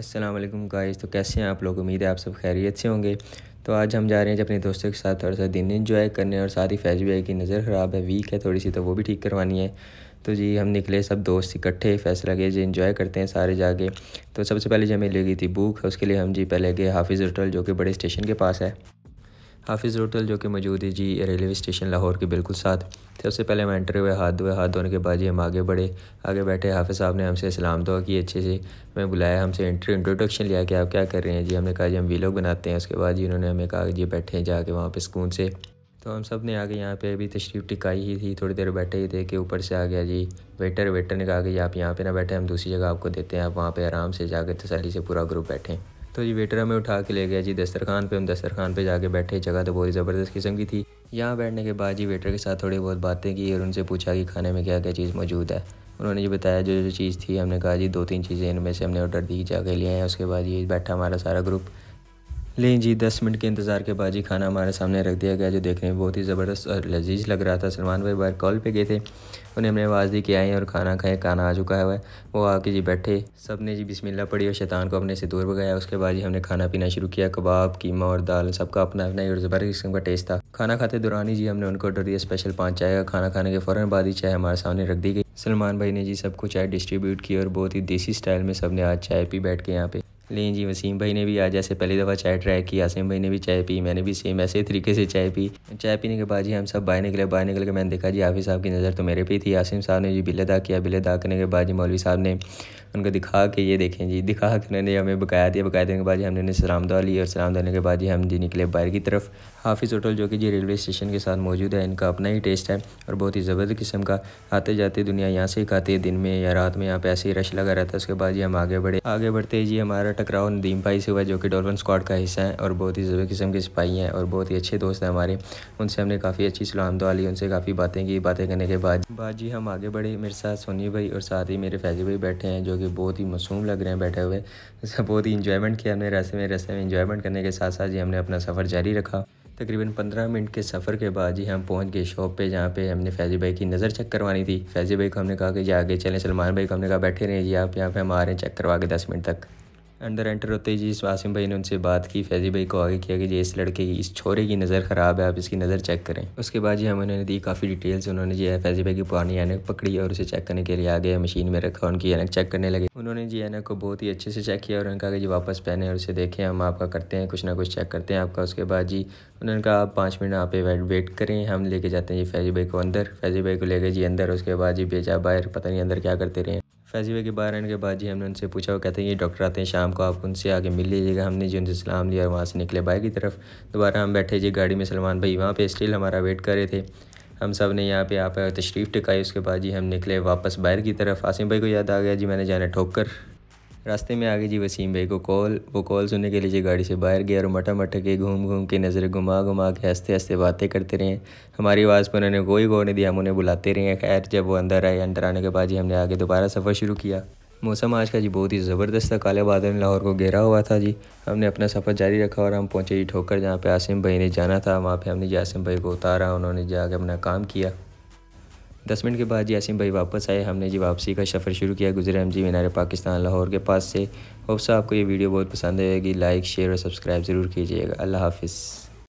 Aslam guys तो कैसे हैं आप लोग उम्मीद है आप सब खैरियत से होंगे तो आज हम जा रहे हैं अपने दोस्तों के साथ थोड़ा सा दिन इन्जॉय करने और साथ ही फैज भी की कि नज़र ख़राब है वीक है थोड़ी सी तो वो भी ठीक करवानी है तो जी हम निकले सब दोस्त इकट्ठे फैसला गए जी इन्जॉय करते हैं सारे जाके तो सबसे पहले जो हमें गई थी बुक उसके लिए हम जी पहले गए हाफिज़ होटल जो कि बड़े स्टेशन के पास है हाफिज़ होटल जो कि मौजूद है जी रेलवे स्टेशन लाहौर के बिल्कुल साथ सबसे पहले हम एंटर हुए हाथ धोए हाथ धोने के बाद जी हम आगे बढ़े आगे बैठे हाफिज़ साहब ने हमसे सलाम दुआ कि अच्छे से हमें बुलाया हमसे एंट्री इंट्रोडक्शन लिया कि आप क्या कर रहे हैं जी हमने कहा जी हम वीलो बनाते हैं उसके बाद जी उन्होंने हमें कहा जी बैठे जाके वहाँ पर सुकून से तो हम सब ने आगे यहाँ पे अभी तशरीफ़ टिकाई ही थी थोड़ी देर बैठे ही थे कि ऊपर से आ गया जी वेटर वेटर ने कहा कि आप यहाँ पे ना बैठे हम दूसरी जगह आपको देते हैं आप वहाँ पे आराम से जाकर तसली से पूरा ग्रुप बैठें तो जी वेटर हमें उठा के ले गया जी दस्तरखान पे हम दस्तरखान पे जाके बैठे जगह तो बहुत ही ज़बरदस्त किस्म की थी यहाँ बैठने के बाद जी वेटर के साथ थोड़ी बहुत बातें की और उनसे पूछा कि खाने में क्या क्या चीज़ मौजूद है उन्होंने जी बताया जो जो चीज़ थी हमने कहा जी दो तीन चीज़ें इनमें से हमने ऑर्डर दी जाके लिए हैं उसके बाद ये बैठा हमारा सारा ग्रुप लें जी दस मिनट के इंतज़ार के बाद जी खाना हमारे सामने रख दिया गया जो देखने में बहुत ही ज़बरदस्त और लजीज लग रहा था सलमान भाई बाहर कॉल पे गए थे उन्हें हमने आवाज़ दी कि आए और खाना खाए खाना आ चुका है वो आके जी बैठे सब ने जी बिस्मिल्लाह पढ़ी और शैतान को अपने से दूर भगाया उसके बाद जी हमने खाना पीना शुरू किया कबाब कीमा और दाल सबका अपना अपना और ज़बरदस्त किस्म का टेस्ट था खाना खाते दौरान ही जी हमने उनको ऑर्डर दिया स्पेशल पाँच चाय का खाना खाने के फौरन बाद ही चाय हमारे सामने रख दी गई सलमान भाई ने जी सबको चाय डिस्ट्रीब्यूट की और बहुत ही देसी स्टाइल में सब ने आज चाय पी बैठ के यहाँ पे लें जी वसीम भाई ने भी आज ऐसे पहली दफ़ा चाय ट्राई की आसिम भाई ने भी चाय पी मैंने भी सेम ऐसे तरीके से चाय पी चाय पीने के बाद जी हम सब बाहर निकले बाहर निकल के मैंने देखा जी हाफिज़ साहब की नज़र तो मेरे पे थी आसिम साहब ने जी बिल अदा किया बिल अदा करने के बाद जी मौलवी साहब ने उनको दिखा के ये देखें जी दिखा के उन्होंने हमें बकाया दिया बकाया देने के बाद जी हमने सलाम दवा ली और सलाम देने के बाद जी हम जी निकले बाहर की तरफ हाफिज़ होटल जो कि जी रेलवे स्टेशन के साथ मौजूद है इनका अपना ही टेस्ट है और बहुत ही ज़बरदस्त किस्म का आते जाते दुनिया यहाँ से ही खाते दिन में या रात में यहाँ पे ऐसे ही रश लगा रहता है उसके बाद जी हम आगे बढ़े आगे बढ़ते जी हमारा टकराव नदीम भाई से हुआ जो कि डॉल्फिन स्क्वाड का हिस्सा है और बहुत ही ज़बे किस्म के सिपाही हैं और बहुत ही अच्छे दोस्त हैं हमारे उनसे हमने काफ़ी अच्छी सलाम दुआ ली उनसे काफ़ी बातें की बातें करने के बाद जी हम आगे बढ़े मेरे साथ सोनी भाई और साथ ही मेरे फैजी भाई बैठे हैं जो कि बहुत ही मसूम लग रहे हैं बैठे हुए बहुत ही इंजॉयमेंट किया हमने रास्ते में रास्ते में इंजॉयमेंट करने के साथ साथ जी हमने अपना सफ़र जारी रखा तकरीबन पंद्रह मिनट के सफ़र के बाद जी हम पहुंच गए शॉप पे जहाँ पे हमने फैजी भाई की नज़र चेक करवानी थी फैजी भाई को हमने कहा कि जी आगे चलें सलमान भाई को हमने कहा बैठे रहें जी आप यहाँ पे हम आ रहे हैं चेक करवा के दस मिनट तक अंडर एंटर होते ही इस वासिम भाई ने उनसे बात की फैजी भाई को आगे किया कि जी इस लड़के की इस छोरे की नज़र ख़राब है आप इसकी नज़र चेक करें उसके बाद जी हम उन्होंने दी काफ़ी डिटेल्स उन्होंने जी फैजी भाई की पुरानी एनक पकड़ी और उसे चेक करने के लिए आ गया मशीन में रखा उनकी एनक चेक करने लगे उन्होंने जी एनक को बहुत ही अच्छे से चेक किया और उन्होंने कहा कि जी वापस पहने और उसे देखें हम आपका करते हैं कुछ ना कुछ चेक करते हैं आपका उसके बाद जी उन्होंने कहा आप पाँच मिनट आप वेट करें हम लेके जाते हैं जी फैजी भाई को अंदर फैजी भाई को ले गए जी अंदर उसके बाद जी भेजा बाहर पता नहीं अंदर क्या करते रहे भाई के बाहर आने के बाद जी हमने उनसे पूछा वो कहते हैं ये डॉक्टर आते हैं शाम को आप उनसे आके मिल लीजिएगा हमने जी उनसे सलाम लिया और वहाँ से निकले बाइक की तरफ दोबारा हम बैठे जी गाड़ी में सलमान भाई वहाँ पर स्टिल हमारा वेट कर रहे थे हम सब ने यहाँ पे आप तशरीफ़ टिकाई उसके बाद जी हम निकले वापस बाहर की तरफ आसिम भाई को याद आ गया जी मैंने जाना ठोकर रास्ते में आगे जी वसीम भाई को कॉल वो कॉल सुनने के लिए जी गाड़ी से बाहर गया और मटा मट के घूम घूम के नज़रें घुमा घुमा के हंसते हंसते बातें करते रहे हमारी आवाज़ पर उन्होंने कोई गौर नहीं दिया हम उन्हें बुलाते रहे खैर जब वो अंदर आए अंदर आने के बाद जी हमने आगे दोबारा सफ़र शुरू किया मौसम आज का जी बहुत ही ज़बरदस्त था काले बादल लाहौर को घेरा हुआ था जी हमने अपना सफ़र जारी रखा और हम पहुँचे जी ठोकर जहाँ पे आसिम भाई ने जाना था वहाँ पे हमने जी आसिम भाई को उतारा उन्होंने जाके अपना काम किया दस मिनट के बाद आसिम भाई वापस आए हमने जी वापसी का सफ़र शुरू किया गुजरे हम जी मीनार पाकिस्तान लाहौर के पास से होप सा आपको ये वीडियो बहुत पसंद आएगी लाइक शेयर और सब्सक्राइब ज़रूर कीजिएगा अल्लाह हाफिज़